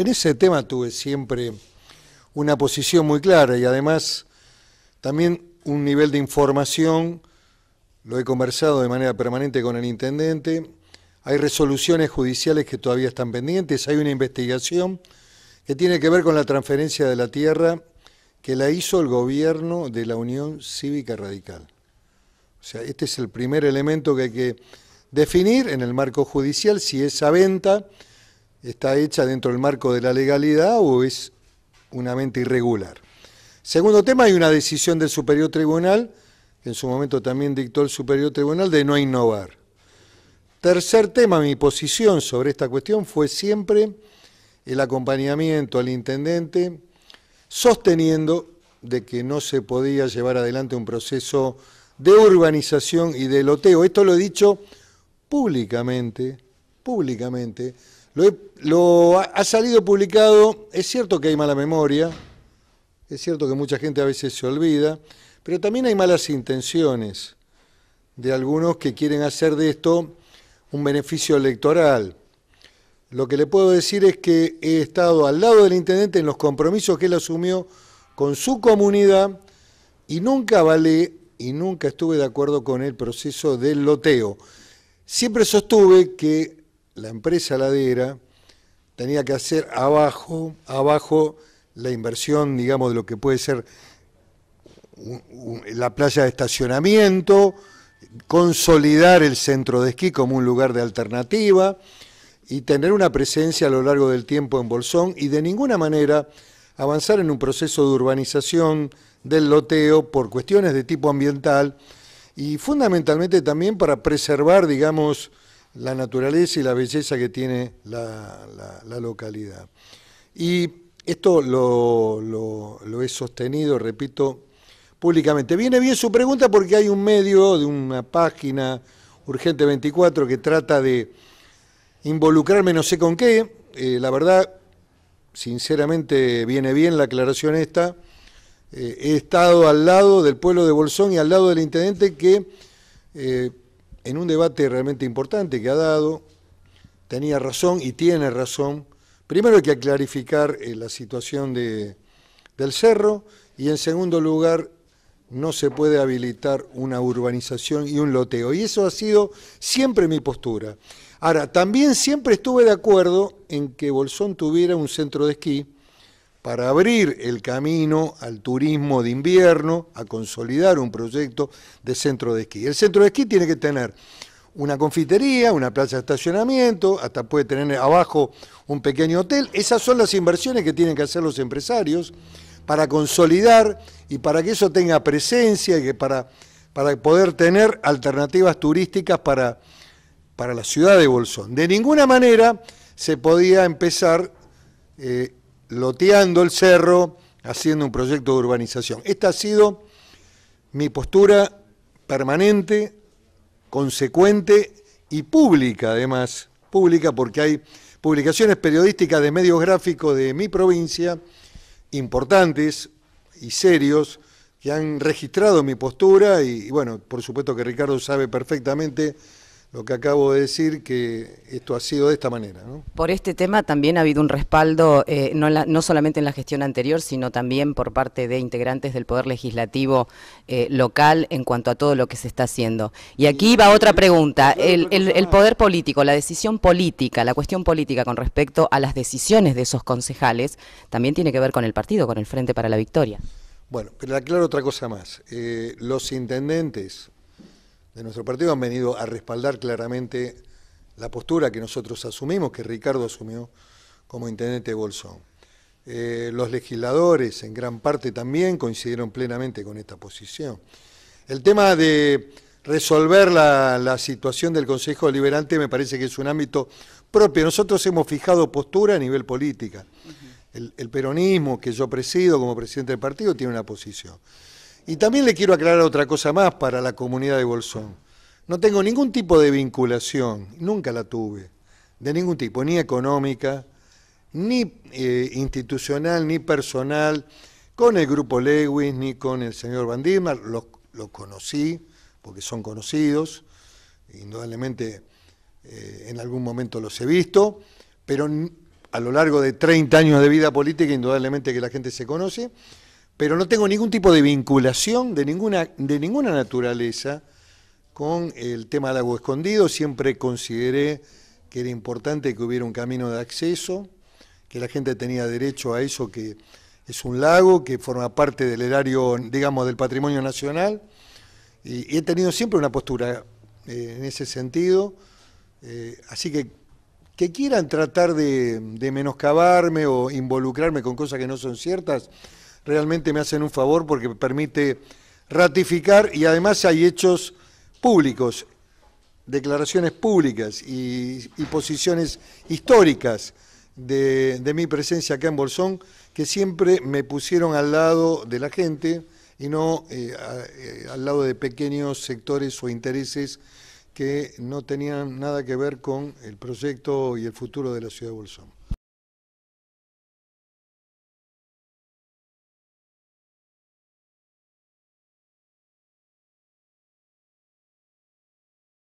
En ese tema tuve siempre una posición muy clara y además también un nivel de información, lo he conversado de manera permanente con el intendente, hay resoluciones judiciales que todavía están pendientes, hay una investigación que tiene que ver con la transferencia de la tierra que la hizo el gobierno de la Unión Cívica Radical. O sea, este es el primer elemento que hay que definir en el marco judicial si esa venta está hecha dentro del marco de la legalidad o es una mente irregular. Segundo tema, hay una decisión del Superior Tribunal, que en su momento también dictó el Superior Tribunal, de no innovar. Tercer tema, mi posición sobre esta cuestión fue siempre el acompañamiento al intendente, sosteniendo de que no se podía llevar adelante un proceso de urbanización y de loteo. Esto lo he dicho públicamente públicamente. Lo, ha, salido publicado, es cierto que hay mala memoria, es cierto que mucha gente a veces se olvida, pero también hay malas intenciones de algunos que quieren hacer de esto un beneficio electoral. Lo que le puedo decir es que he estado al lado del intendente en los compromisos que él asumió con su comunidad y nunca valé y nunca estuve de acuerdo con el proceso del loteo. Siempre sostuve que la empresa ladera tenía que hacer abajo, abajo la inversión, digamos, de lo que puede ser la playa de estacionamiento, consolidar el centro de esquí como un lugar de alternativa y tener una presencia a lo largo del tiempo en Bolsón y de ninguna manera avanzar en un proceso de urbanización del loteo por cuestiones de tipo ambiental y fundamentalmente también para preservar, digamos, la naturaleza y la belleza que tiene la, localidad. Y esto lo, he sostenido, repito, públicamente. Viene bien su pregunta porque hay un medio de una página, Urgente 24, que trata de involucrarme no sé con qué. Eh, la verdad, sinceramente, viene bien la aclaración esta. Eh, he estado al lado del pueblo de Bolsón y al lado del intendente que eh, en un debate realmente importante que ha dado, tenía razón y tiene razón. Primero hay que clarificar eh, la situación de, del cerro y en segundo lugar no se puede habilitar una urbanización y un loteo. Y eso ha sido siempre mi postura. Ahora, también siempre estuve de acuerdo en que Bolsón tuviera un centro de esquí, para abrir el camino al turismo de invierno, a consolidar un proyecto de centro de esquí. El centro de esquí tiene que tener una confitería, una plaza de estacionamiento, hasta puede tener abajo un pequeño hotel. Esas son las inversiones que tienen que hacer los empresarios para consolidar y para que eso tenga presencia y que para, para poder tener alternativas turísticas para, para la ciudad de Bolsón. De ninguna manera se podía empezar eh, loteando el cerro, haciendo un proyecto de urbanización. Esta ha sido mi postura permanente, consecuente y pública, además, pública porque hay publicaciones periodísticas de medios gráficos de mi provincia, importantes y serios, que han registrado mi postura y, bueno, por supuesto que Ricardo sabe perfectamente lo que acabo de decir, que esto ha sido de esta manera. ¿no? Por este tema también ha habido un respaldo, eh, no, solamente en la gestión anterior, sino también por parte de integrantes del Poder Legislativo eh, local en cuanto a todo lo que se está haciendo. Y aquí va otra pregunta, el, poder político, la decisión política, la cuestión política con respecto a las decisiones de esos concejales, también tiene que ver con el partido, con el Frente para la Victoria. Bueno, pero aclaro otra cosa más. Eh, los intendentes de nuestro partido han venido a respaldar claramente la postura que nosotros asumimos, que Ricardo asumió como intendente de Bolsón. Eh, los legisladores en gran parte también coincidieron plenamente con esta posición. El tema de resolver la, situación del Consejo Deliberante me parece que es un ámbito propio. Nosotros hemos fijado postura a nivel política. el peronismo que yo presido como presidente del partido tiene una posición. Y también le quiero aclarar otra cosa más para la comunidad de Bolsón. No tengo ningún tipo de vinculación, nunca la tuve, de ningún tipo, ni económica, ni eh, institucional, ni personal, con el grupo Lewis, ni con el señor Van Dierma, los, conocí, porque son conocidos, indudablemente eh, en algún momento los he visto, pero a lo largo de 30 años de vida política, indudablemente que la gente se conoce, pero no tengo ningún tipo de vinculación de ninguna, de ninguna naturaleza con el tema del lago escondido. Siempre consideré que era importante que hubiera un camino de acceso, que la gente tenía derecho a eso, que es un lago, que forma parte del erario, digamos, del patrimonio nacional. Y, he tenido siempre una postura eh, en ese sentido. Eh, así que que quieran tratar de, de menoscabarme o involucrarme con cosas que no son ciertas, realmente me hacen un favor porque me permite ratificar y además hay hechos públicos, declaraciones públicas y, posiciones históricas de, mi presencia acá en Bolsón que siempre me pusieron al lado de la gente y no eh, eh, al lado de pequeños sectores o intereses que no tenían nada que ver con el proyecto y el futuro de la ciudad de Bolsón.